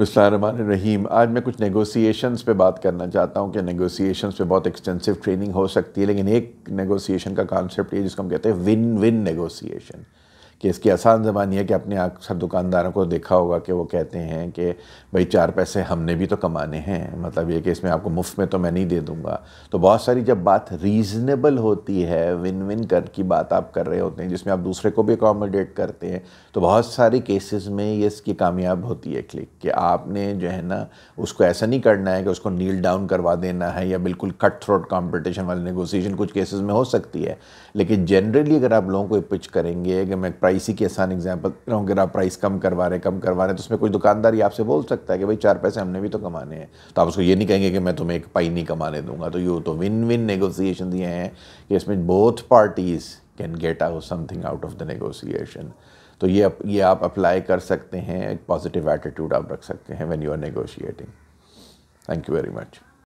रहीम आज मैं कुछ नेगोशिएशंस पे बात करना चाहता हूँ कि नगोसिएशन पे बहुत एक्सटेंसिव ट्रेनिंग हो सकती है लेकिन एक नेगोशिएशन का कॉन्सेप्ट ये जिसको हम कहते हैं विन विन नगोसिएशन कि इसकी आसान ज़बान यह कि अपने अक्सर दुकानदारों को देखा होगा कि वो कहते हैं कि भाई चार पैसे हमने भी तो कमाने हैं मतलब ये कि इसमें आपको मुफ्त में तो मैं नहीं दे दूँगा तो बहुत सारी जब बात रीज़नेबल होती है विन विन कर की बात आप कर रहे होते हैं जिसमें आप दूसरे को भी अकोमोडेट करते हैं तो बहुत सारी केसेस में ये इसकी कामयाब होती है क्लिक कि आपने जो है ना उसको ऐसा नहीं करना है कि उसको नील डाउन करवा देना है या बिल्कुल कट थ्रोट कॉम्पिटिशन वाली नेगोसिएशन कुछ केसेस में हो सकती है लेकिन जनरली अगर आप लोगों को पिच करेंगे कि मैं प्राइस ही की आसान एग्जाम्पल ना अगर आप प्राइस कम करवा रहे कम करवा रहे हैं तो उसमें कोई दुकानदार ही आपसे बोल सकता है कि भाई चार पैसे हमने भी तो कमाने हैं तो आप उसको ये नहीं कहेंगे कि मैं तुम्हें एक पाई नहीं कमाने दूंगा तो यू तो विन विन नेगोसिएशन ये हैं कि इसमें both parties can get out something out of the negotiation तो ये ये आप अप्लाई कर सकते हैं एक पॉजिटिव एटीट्यूड आप रख सकते हैं when you are negotiating thank you very much